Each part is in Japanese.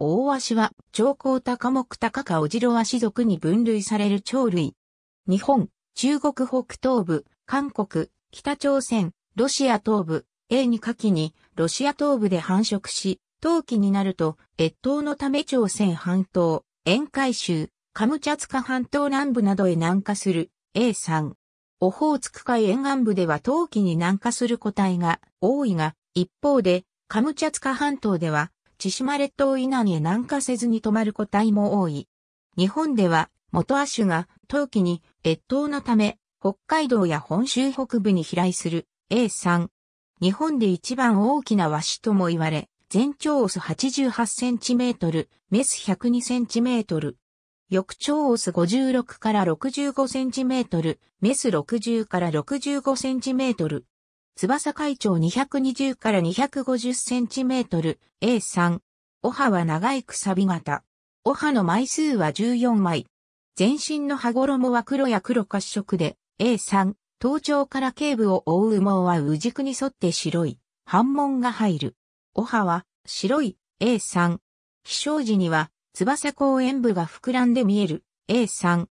大鷲は、長江高木高かおじろ鷲属に分類される鳥類。日本、中国北東部、韓国、北朝鮮、ロシア東部、A に下記に、ロシア東部で繁殖し、冬季になると、越冬のため朝鮮半島、沿海州、カムチャツカ半島南部などへ南下する A さん。オホーツク海沿岸部では冬季に南下する個体が多いが、一方で、カムチャツカ半島では千島列島以南へ南下せずに止まる個体も多い。日本では、元亜種が、冬季に、越冬のため、北海道や本州北部に飛来する A3。日本で一番大きなワシとも言われ、全長オス 88cm、メス 102cm。翌長オス56から 65cm、メス60から 65cm。翼海長220から250センチメートル A3。お歯は長いくさび型。お歯の枚数は14枚。全身の歯衣は黒や黒褐色で A3。頭頂から頸部を覆う毛は羽軸に沿って白い。反紋が入る。お歯は白い A3。飛翔時には翼公園部が膨らんで見える A3。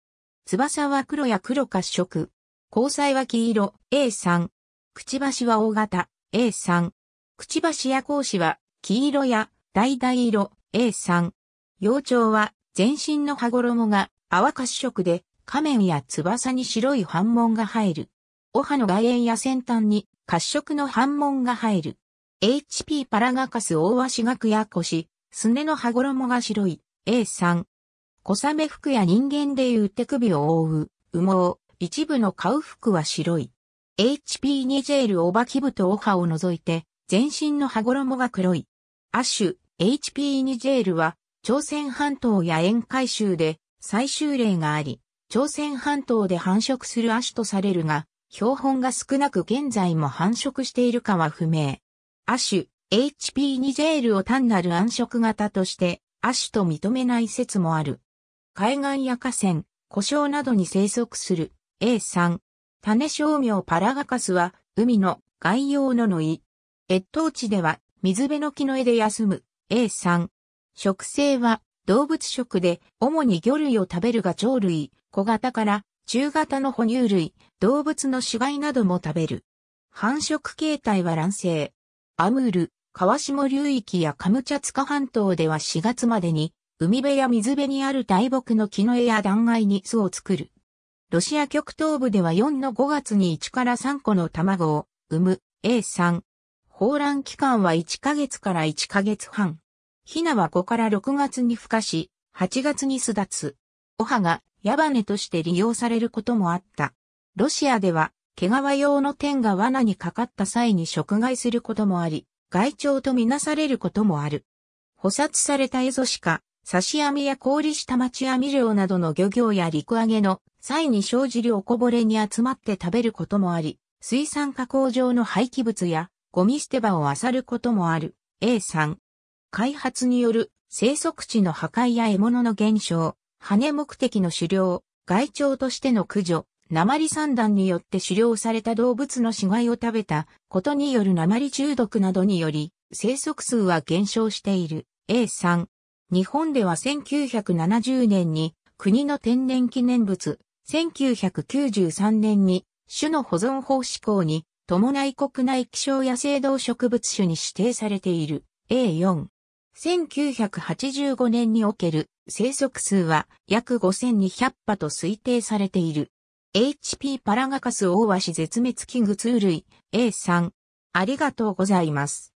翼は黒や黒褐色。交際は黄色 A3。くちばしは大型 A3。くちばしや格子は黄色や橙色 A3。幼鳥は全身の羽衣が泡褐色で仮面や翼に白い斑紋が入る。お歯の外縁や先端に褐色の斑紋が入る。HP パラガカス大鷲学や腰、すねの羽衣が白い A3。小雨服や人間でいう手首を覆う羽毛、一部の顔服は白い。HP ニジェールオバキブとオハを除いて、全身の羽衣が黒い。亜種、HP ニジェールは、朝鮮半島や沿海州で最終例があり、朝鮮半島で繁殖する亜種とされるが、標本が少なく現在も繁殖しているかは不明。亜種、HP ニジェールを単なる暗色型として、亜種と認めない説もある。海岸や河川、故障などに生息する A3、種商名パラガカスは、海の外洋の縫い。越冬地では、水辺の木の枝で休む A 3植食性は、動物食で、主に魚類を食べるが鳥類、小型から中型の哺乳類、動物の死骸なども食べる。繁殖形態は卵生。アムール、川下流域やカムチャツカ半島では4月までに、海辺や水辺にある大木の木の枝や断崖に巣を作る。ロシア極東部では4の5月に1から3個の卵を産む A3。放卵期間は1ヶ月から1ヶ月半。ヒナは5から6月に孵化し、8月に巣立つ。おはが矢羽として利用されることもあった。ロシアでは、毛皮用の天が罠にかかった際に食害することもあり、害鳥とみなされることもある。捕殺されたエゾシカ、刺し網や氷下町網漁などの漁業や陸揚げの際に生じるおこぼれに集まって食べることもあり、水産加工場の廃棄物やゴミ捨て場を漁ることもある。A さん。開発による生息地の破壊や獲物の減少、羽目的の狩猟、外鳥としての駆除、鉛三段によって狩猟された動物の死骸を食べたことによる鉛中毒などにより、生息数は減少している。A 3日本では1970年に国の天然記念物、1993年に種の保存法施行に伴い国内気象野生動植物種に指定されている A4。1985年における生息数は約5200羽と推定されている。HP パラガカスオオワシ絶滅危惧種類 A3。ありがとうございます。